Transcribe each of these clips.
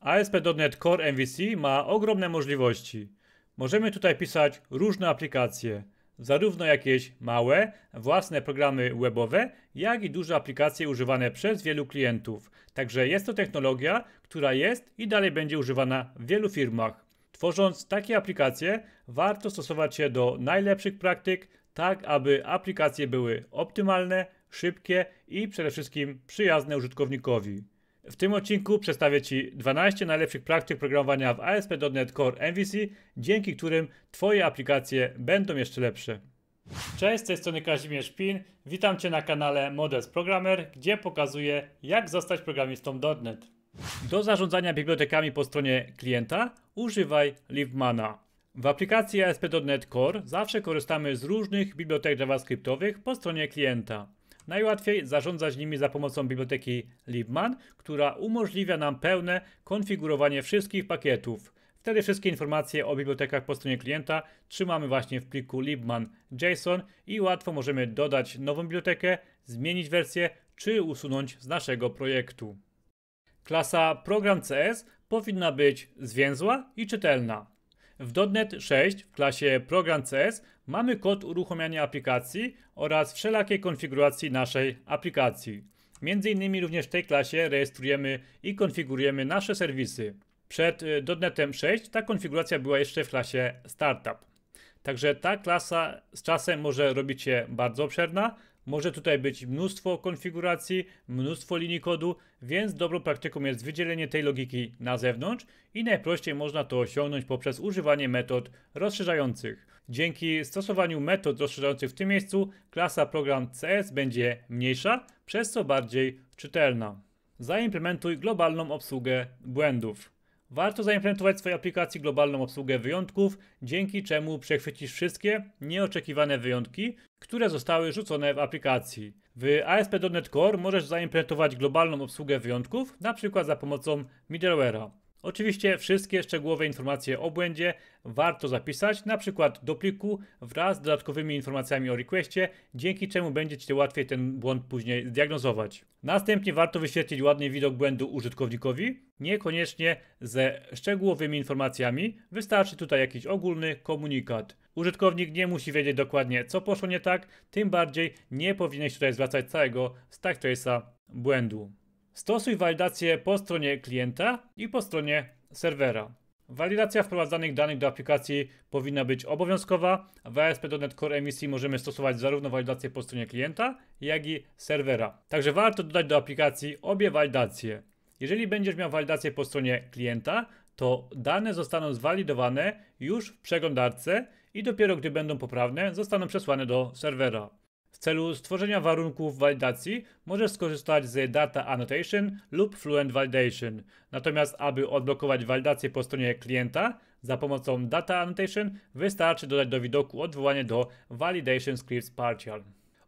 ASP.NET Core MVC ma ogromne możliwości. Możemy tutaj pisać różne aplikacje, zarówno jakieś małe, własne programy webowe, jak i duże aplikacje używane przez wielu klientów. Także jest to technologia, która jest i dalej będzie używana w wielu firmach. Tworząc takie aplikacje, warto stosować się do najlepszych praktyk, tak aby aplikacje były optymalne, szybkie i przede wszystkim przyjazne użytkownikowi. W tym odcinku przedstawię Ci 12 najlepszych praktyk programowania w ASP.NET Core MVC, dzięki którym Twoje aplikacje będą jeszcze lepsze. Cześć, z tej strony Kazimierz Pin. Witam Cię na kanale Models Programmer, gdzie pokazuję jak zostać programistą .NET. Do zarządzania bibliotekami po stronie klienta używaj LiveMana. W aplikacji ASP.NET Core zawsze korzystamy z różnych bibliotek JavaScriptowych po stronie klienta. Najłatwiej zarządzać nimi za pomocą biblioteki Libman, która umożliwia nam pełne konfigurowanie wszystkich pakietów. Wtedy wszystkie informacje o bibliotekach po stronie klienta trzymamy właśnie w pliku libman.json i łatwo możemy dodać nową bibliotekę, zmienić wersję czy usunąć z naszego projektu. Klasa program.cs powinna być zwięzła i czytelna. W .NET 6 w klasie Program CS mamy kod uruchamiania aplikacji oraz wszelakiej konfiguracji naszej aplikacji. Między innymi również w tej klasie rejestrujemy i konfigurujemy nasze serwisy. Przed y, .NETem 6 ta konfiguracja była jeszcze w klasie Startup. Także ta klasa z czasem może robić się bardzo obszerna, może tutaj być mnóstwo konfiguracji, mnóstwo linii kodu, więc dobrą praktyką jest wydzielenie tej logiki na zewnątrz i najprościej można to osiągnąć poprzez używanie metod rozszerzających. Dzięki stosowaniu metod rozszerzających w tym miejscu klasa program CS będzie mniejsza, przez co bardziej czytelna. Zaimplementuj globalną obsługę błędów. Warto zaimplementować w swojej aplikacji globalną obsługę wyjątków, dzięki czemu przechwycisz wszystkie nieoczekiwane wyjątki, które zostały rzucone w aplikacji. W ASP.NET Core możesz zaimplementować globalną obsługę wyjątków, np. za pomocą middleware'a. Oczywiście wszystkie szczegółowe informacje o błędzie warto zapisać, na przykład do pliku wraz z dodatkowymi informacjami o requestie, dzięki czemu będzie Ci łatwiej ten błąd później zdiagnozować. Następnie warto wyświetlić ładny widok błędu użytkownikowi, niekoniecznie ze szczegółowymi informacjami, wystarczy tutaj jakiś ogólny komunikat. Użytkownik nie musi wiedzieć dokładnie, co poszło nie tak, tym bardziej nie powinieneś tutaj zwracać całego stack błędu. Stosuj walidację po stronie klienta i po stronie serwera. Walidacja wprowadzanych danych do aplikacji powinna być obowiązkowa. W ASP.NET Core MVC możemy stosować zarówno walidację po stronie klienta, jak i serwera. Także warto dodać do aplikacji obie walidacje. Jeżeli będziesz miał walidację po stronie klienta, to dane zostaną zwalidowane już w przeglądarce i dopiero gdy będą poprawne, zostaną przesłane do serwera. W celu stworzenia warunków walidacji możesz skorzystać z Data Annotation lub Fluent Validation. Natomiast aby odblokować walidację po stronie klienta za pomocą Data Annotation wystarczy dodać do widoku odwołanie do Validation Scripts Partial.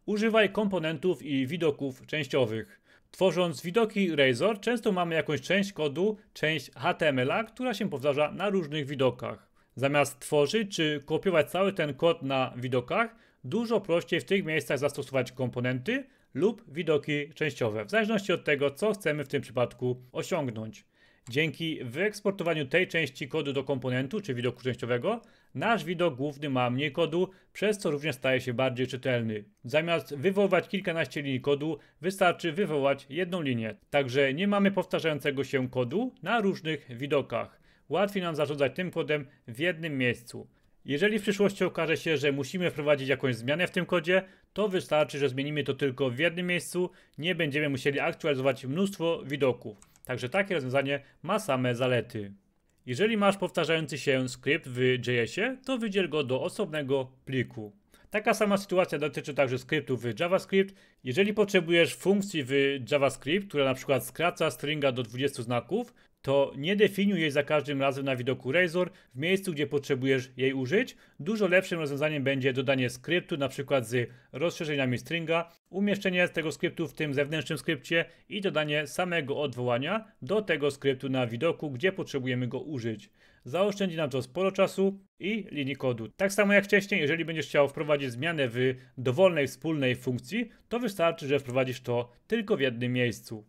Używaj komponentów i widoków częściowych. Tworząc widoki Razor często mamy jakąś część kodu, część HTML-a, która się powtarza na różnych widokach. Zamiast tworzyć czy kopiować cały ten kod na widokach, dużo prościej w tych miejscach zastosować komponenty lub widoki częściowe, w zależności od tego, co chcemy w tym przypadku osiągnąć. Dzięki wyeksportowaniu tej części kodu do komponentu czy widoku częściowego, nasz widok główny ma mniej kodu, przez co również staje się bardziej czytelny. Zamiast wywoływać kilkanaście linii kodu, wystarczy wywołać jedną linię. Także nie mamy powtarzającego się kodu na różnych widokach. Łatwiej nam zarządzać tym kodem w jednym miejscu. Jeżeli w przyszłości okaże się, że musimy wprowadzić jakąś zmianę w tym kodzie, to wystarczy, że zmienimy to tylko w jednym miejscu, nie będziemy musieli aktualizować mnóstwo widoków. Także takie rozwiązanie ma same zalety. Jeżeli masz powtarzający się skrypt w JS-ie, to wydziel go do osobnego pliku. Taka sama sytuacja dotyczy także skryptu w JavaScript. Jeżeli potrzebujesz funkcji w JavaScript, która na przykład skraca stringa do 20 znaków, to nie definiuj jej za każdym razem na widoku Razor w miejscu, gdzie potrzebujesz jej użyć. Dużo lepszym rozwiązaniem będzie dodanie skryptu, na przykład z rozszerzeniami stringa, umieszczenie tego skryptu w tym zewnętrznym skrypcie i dodanie samego odwołania do tego skryptu na widoku, gdzie potrzebujemy go użyć. Zaoszczędzi nam to sporo czasu i linii kodu. Tak samo jak wcześniej, jeżeli będziesz chciał wprowadzić zmianę w dowolnej wspólnej funkcji, to wystarczy, że wprowadzisz to tylko w jednym miejscu.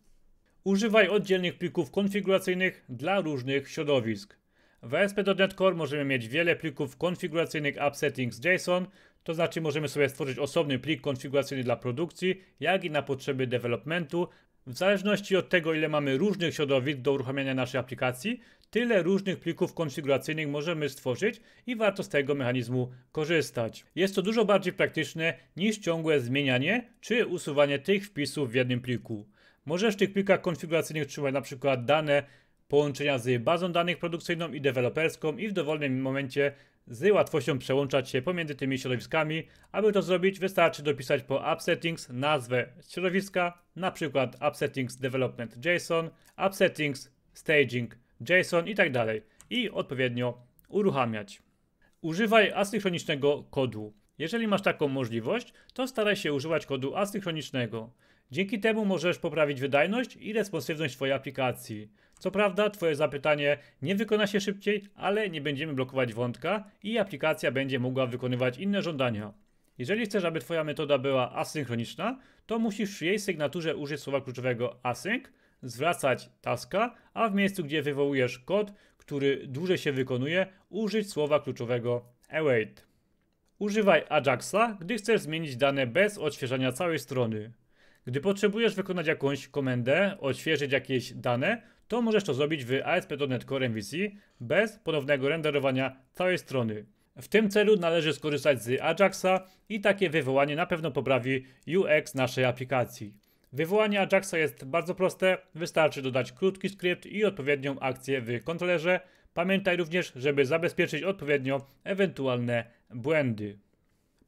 Używaj oddzielnych plików konfiguracyjnych dla różnych środowisk. W ASP.NET Core możemy mieć wiele plików konfiguracyjnych appsettings.json, to znaczy możemy sobie stworzyć osobny plik konfiguracyjny dla produkcji, jak i na potrzeby developmentu. W zależności od tego, ile mamy różnych środowisk do uruchamiania naszej aplikacji, tyle różnych plików konfiguracyjnych możemy stworzyć i warto z tego mechanizmu korzystać. Jest to dużo bardziej praktyczne niż ciągłe zmienianie czy usuwanie tych wpisów w jednym pliku. Możesz w tych plikach konfiguracyjnych trzymać przykład dane połączenia z bazą danych produkcyjną i deweloperską i w dowolnym momencie z łatwością przełączać się pomiędzy tymi środowiskami. Aby to zrobić wystarczy dopisać po AppSettings nazwę środowiska, przykład AppSettings Development JSON, AppSettings Staging JSON itd. Tak i odpowiednio uruchamiać. Używaj asynchronicznego kodu. Jeżeli masz taką możliwość, to staraj się używać kodu asynchronicznego. Dzięki temu możesz poprawić wydajność i responsywność Twojej aplikacji. Co prawda, Twoje zapytanie nie wykona się szybciej, ale nie będziemy blokować wątka i aplikacja będzie mogła wykonywać inne żądania. Jeżeli chcesz, aby Twoja metoda była asynchroniczna, to musisz w jej sygnaturze użyć słowa kluczowego async, zwracać taska, a w miejscu, gdzie wywołujesz kod, który dłużej się wykonuje, użyć słowa kluczowego await. Używaj Ajaxa, gdy chcesz zmienić dane bez odświeżania całej strony. Gdy potrzebujesz wykonać jakąś komendę, odświeżyć jakieś dane, to możesz to zrobić w ASP.NET Core MVC bez ponownego renderowania całej strony. W tym celu należy skorzystać z Ajaxa i takie wywołanie na pewno poprawi UX naszej aplikacji. Wywołanie Ajaxa jest bardzo proste, wystarczy dodać krótki skrypt i odpowiednią akcję w kontrolerze. Pamiętaj również, żeby zabezpieczyć odpowiednio ewentualne błędy.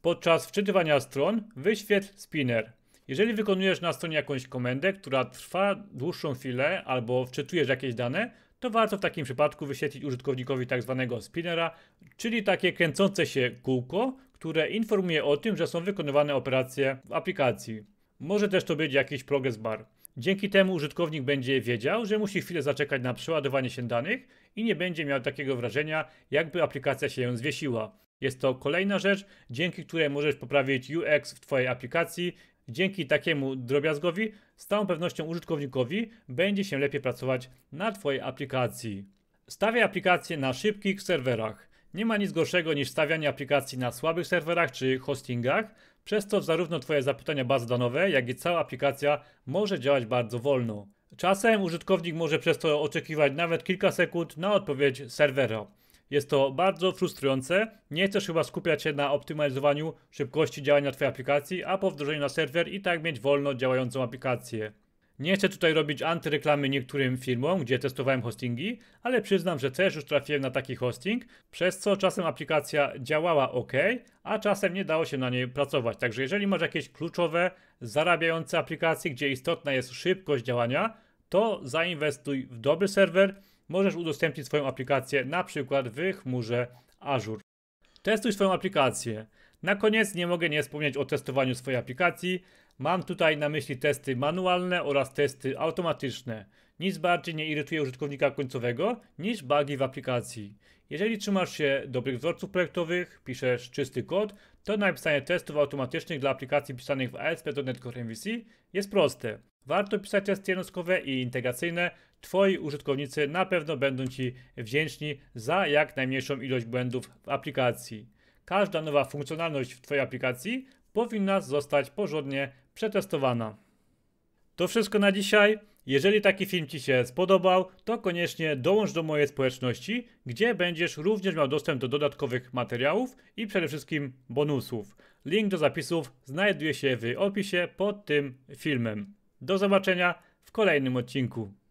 Podczas wczytywania stron wyświetl spinner. Jeżeli wykonujesz na stronie jakąś komendę, która trwa dłuższą chwilę albo wczytujesz jakieś dane, to warto w takim przypadku wyświetlić użytkownikowi tzw. Tak spinnera, czyli takie kręcące się kółko, które informuje o tym, że są wykonywane operacje w aplikacji. Może też to być jakiś progress bar. Dzięki temu użytkownik będzie wiedział, że musi chwilę zaczekać na przeładowanie się danych i nie będzie miał takiego wrażenia, jakby aplikacja się zwiesiła. Jest to kolejna rzecz, dzięki której możesz poprawić UX w Twojej aplikacji Dzięki takiemu drobiazgowi z całą pewnością użytkownikowi będzie się lepiej pracować na Twojej aplikacji. Stawiaj aplikacje na szybkich serwerach. Nie ma nic gorszego niż stawianie aplikacji na słabych serwerach czy hostingach, przez co zarówno Twoje zapytania bazodanowe, jak i cała aplikacja może działać bardzo wolno. Czasem użytkownik może przez to oczekiwać nawet kilka sekund na odpowiedź serwera. Jest to bardzo frustrujące. Nie chcesz chyba skupiać się na optymalizowaniu szybkości działania Twojej aplikacji, a po wdrożeniu na serwer i tak mieć wolno działającą aplikację. Nie chcę tutaj robić antyreklamy niektórym firmom, gdzie testowałem hostingi, ale przyznam, że też już trafiłem na taki hosting, przez co czasem aplikacja działała ok, a czasem nie dało się na niej pracować. Także jeżeli masz jakieś kluczowe, zarabiające aplikacje, gdzie istotna jest szybkość działania, to zainwestuj w dobry serwer, możesz udostępnić swoją aplikację na przykład w chmurze Azure. Testuj swoją aplikację. Na koniec nie mogę nie wspomnieć o testowaniu swojej aplikacji. Mam tutaj na myśli testy manualne oraz testy automatyczne. Nic bardziej nie irytuje użytkownika końcowego niż bugi w aplikacji. Jeżeli trzymasz się dobrych wzorców projektowych, piszesz czysty kod, to napisanie testów automatycznych dla aplikacji pisanych w ASP.NET Core MVC jest proste. Warto pisać testy jednostkowe i integracyjne. Twoi użytkownicy na pewno będą Ci wdzięczni za jak najmniejszą ilość błędów w aplikacji. Każda nowa funkcjonalność w Twojej aplikacji powinna zostać porządnie przetestowana. To wszystko na dzisiaj. Jeżeli taki film Ci się spodobał, to koniecznie dołącz do mojej społeczności, gdzie będziesz również miał dostęp do dodatkowych materiałów i przede wszystkim bonusów. Link do zapisów znajduje się w opisie pod tym filmem. Do zobaczenia w kolejnym odcinku.